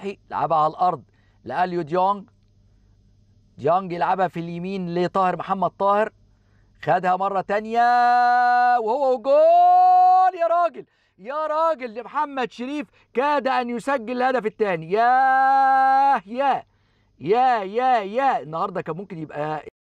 فتحي لعبها على الارض لاليو ديونج ديونج يلعبها في اليمين لطاهر محمد طاهر خدها مرة تانية وهو جول يا راجل يا راجل لمحمد شريف كاد أن يسجل الهدف الثاني يا ياه يا يا يا النهارده كان ممكن يبقى